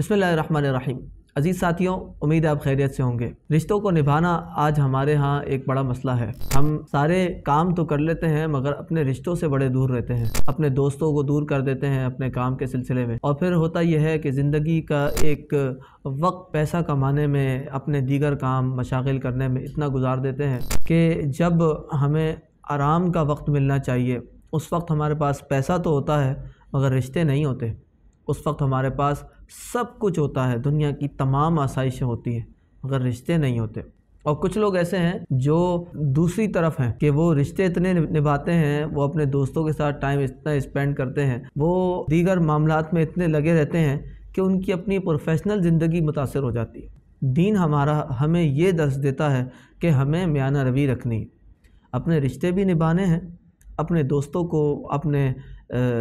बसमीम अजीज़ साथियों उम्मीद है आप खैरियत से होंगे रिश्तों को निभाना आज हमारे यहाँ एक बड़ा मसला है हम सारे काम तो कर लेते हैं मगर अपने रिश्तों से बड़े दूर रहते हैं अपने दोस्तों को दूर कर देते हैं अपने काम के सिलसिले में और फिर होता यह है कि ज़िंदगी का एक वक्त पैसा कमाने में अपने दीगर काम मशागिल करने में इतना गुजार देते हैं कि जब हमें आराम का वक्त मिलना चाहिए उस वक्त हमारे पास पैसा तो होता है मगर रिश्ते नहीं होते उस वक्त हमारे पास सब कुछ होता है दुनिया की तमाम आसाइशें होती हैं मगर रिश्ते नहीं होते और कुछ लोग ऐसे हैं जो दूसरी तरफ हैं कि वो रिश्ते इतने निभाते हैं वो अपने दोस्तों के साथ टाइम इतना स्पेंड करते हैं वो दीगर मामला में इतने लगे रहते हैं कि उनकी अपनी प्रोफेशनल ज़िंदगी मुतासर हो जाती है दीन हमारा हमें ये दर्श देता है कि हमें म्याना रवि रखनी अपने रिश्ते भी निभाने हैं अपने दोस्तों को अपने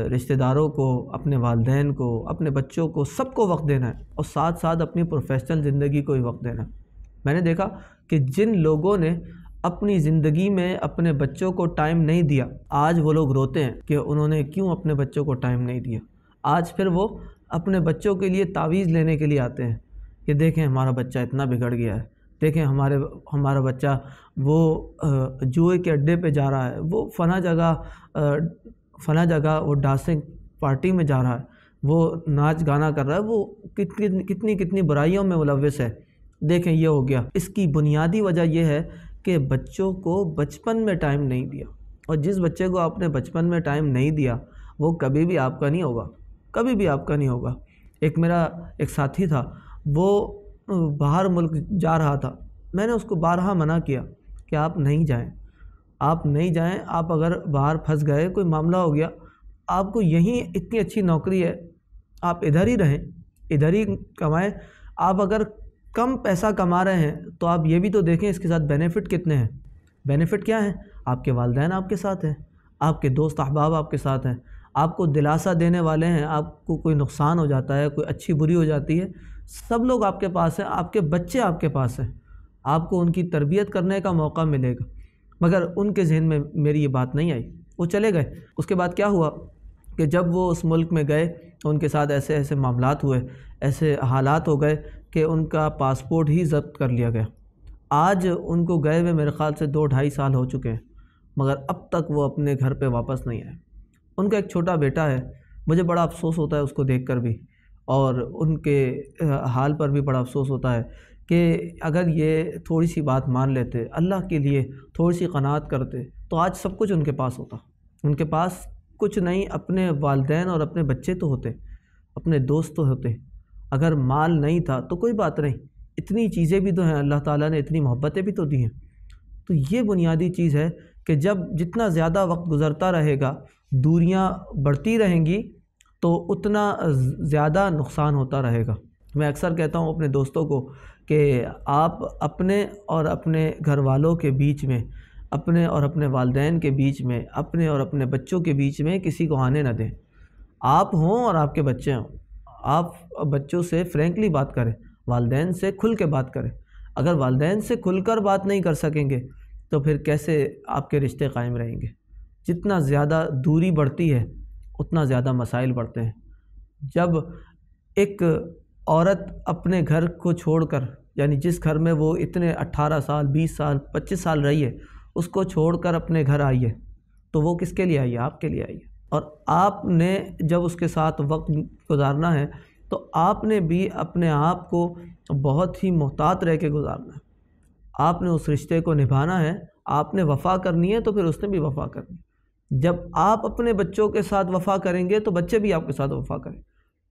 रिश्तेदारों को अपने वालदेन को अपने बच्चों को सबको वक्त देना है और साथ साथ अपनी प्रोफेशनल ज़िंदगी को ही वक्त देना है मैंने देखा कि जिन लोगों ने अपनी ज़िंदगी में अपने बच्चों को टाइम नहीं दिया आज वो लोग रोते हैं कि उन्होंने क्यों अपने बच्चों को टाइम नहीं दिया आज फिर वो अपने बच्चों के लिए तावीज़ लेने के लिए आते हैं कि देखें हमारा बच्चा इतना बिगड़ गया है देखें हमारे हमारा बच्चा वो जुए के अड्डे पे जा रहा है वो फना जगह फना जगह वो डांसिंग पार्टी में जा रहा है वो नाच गाना कर रहा है वो कितनी कितनी कितनी बुराइयों में मुलविस है देखें ये हो गया इसकी बुनियादी वजह यह है कि बच्चों को बचपन में टाइम नहीं दिया और जिस बच्चे को आपने बचपन में टाइम नहीं दिया वो कभी भी आपका नहीं होगा कभी भी आपका नहीं होगा एक मेरा एक साथी था वो बाहर मुल्क जा रहा था मैंने उसको बारह मना किया कि आप नहीं जाएं आप नहीं जाएं आप अगर बाहर फंस गए कोई मामला हो गया आपको यहीं इतनी अच्छी नौकरी है आप इधर ही रहें इधर ही कमाएं आप अगर कम पैसा कमा रहे हैं तो आप ये भी तो देखें इसके साथ बेनिफिट कितने हैं बेनिफिट क्या हैं आपके वालदेन आपके साथ हैं आपके दोस्त अहबाब आपके साथ हैं आपको दिलासा देने वाले हैं आपको कोई नुकसान हो जाता है कोई अच्छी बुरी हो जाती है सब लोग आपके पास हैं आपके बच्चे आपके पास हैं आपको उनकी तरबियत करने का मौका मिलेगा मगर उनके जहन में मेरी ये बात नहीं आई वो चले गए उसके बाद क्या हुआ कि जब वो उस मुल्क में गए तो उनके साथ ऐसे ऐसे मामला हुए ऐसे हालात हो गए कि उनका पासपोर्ट ही जब्त कर लिया गया आज उनको गए हुए मेरे ख़्याल से दो ढाई साल हो चुके हैं मगर अब तक वो अपने घर पे वापस नहीं आए उनका एक छोटा बेटा है मुझे बड़ा अफसोस होता है उसको देख कर भी और उनके हाल पर भी बड़ा अफसोस होता है कि अगर ये थोड़ी सी बात मान लेते अल्लाह के लिए थोड़ी सी कनात करते तो आज सब कुछ उनके पास होता उनके पास कुछ नहीं अपने वालदेन और अपने बच्चे तो होते अपने दोस्त तो होते अगर माल नहीं था तो कोई बात नहीं इतनी चीज़ें भी तो हैं अल्लाह ताला ने इतनी मोहब्बतें भी तो दी हैं तो ये बुनियादी चीज़ है कि जब जितना ज़्यादा वक्त गुज़रता रहेगा दूरियाँ बढ़ती रहेंगी तो उतना ज़्यादा नुकसान होता रहेगा मैं अक्सर कहता हूँ अपने दोस्तों को कि आप अपने और अपने घर वालों के बीच में अपने और अपने वालदेन के बीच में अपने और अपने बच्चों के बीच में किसी को आने ना दें आप हों और आपके बच्चे हों आप बच्चों से फ्रेंकली बात करें वालदेन से खुल के बात करें अगर वालदेन से खुल कर बात नहीं कर सकेंगे तो फिर कैसे आपके रिश्ते कायम रहेंगे जितना ज़्यादा दूरी बढ़ती है उतना ज़्यादा मसाइल बढ़ते हैं जब एक औरत अपने घर को छोड़कर यानी जिस घर में वो इतने 18 साल 20 साल 25 साल रही है उसको छोड़कर अपने घर आई है तो वो किसके लिए आई है आपके लिए आई है और आपने जब उसके साथ वक्त गुजारना है तो आपने भी अपने आप को बहुत ही मोहतात रह के गुजारना है आपने उस रिश्ते को निभाना है आपने वफा करनी है तो फिर उसने भी वफा करनी है जब आप अपने बच्चों के साथ वफा करेंगे तो बच्चे भी आपके साथ वफा करें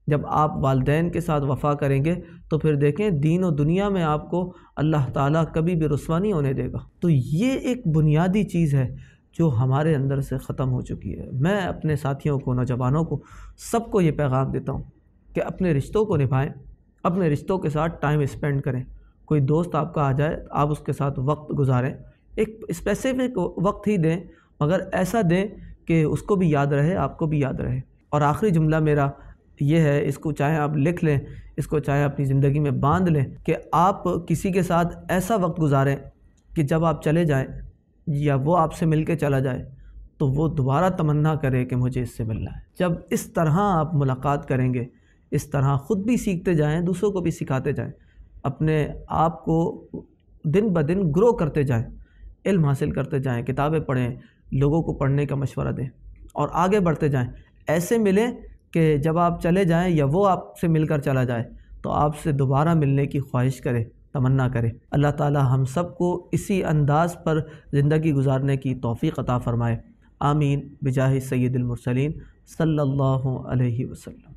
जब आप वालदेन के साथ वफा करेंगे तो फिर देखें दीन और दुनिया में आपको अल्लाह ताला कभी भी रसवा नहीं होने देगा तो ये एक बुनियादी चीज़ है जो हमारे अंदर से ख़त्म हो चुकी है मैं अपने साथियों को नौजवानों को सबको ये पैगाम देता हूँ कि अपने रिश्तों को निभाएँ अपने रिश्तों के साथ टाइम स्पेंड करें कोई दोस्त आपका आ जाए आप उसके साथ वक्त गुजारें एक स्पेसिफिक वक्त ही दें मगर ऐसा दें कि उसको भी याद रहे आपको भी याद रहे और आखिरी जुमला मेरा यह है इसको चाहे आप लिख लें इसको चाहे अपनी ज़िंदगी में बांध लें कि आप किसी के साथ ऐसा वक्त गुजारें कि जब आप चले जाएं या वो आपसे मिल के चला जाए तो वो दोबारा तमन्ना करे कि मुझे इससे मिलना है जब इस तरह आप मुलाकात करेंगे इस तरह ख़ुद भी सीखते जाएं दूसरों को भी सिखाते जाएं अपने आप को दिन ब दिन ग्रो करते जाएं इल्म हासिल करते जाएं किताबें पढ़ें लोगों को पढ़ने का मशवरा दें और आगे बढ़ते जाएं ऐसे मिलें कि जब आप चले जाएं या वो आपसे मिलकर चला जाए तो आपसे दोबारा मिलने की ख्वाहिश करें तमन्ना करें अल्लाह ताला हम सब को इसी अंदाज़ पर ज़िंदगी गुजारने की तोफ़ी अता फ़रमाए आमीन बिजाही सैदुलमरसलिन सल्लल्लाहु अलैहि वसल्लम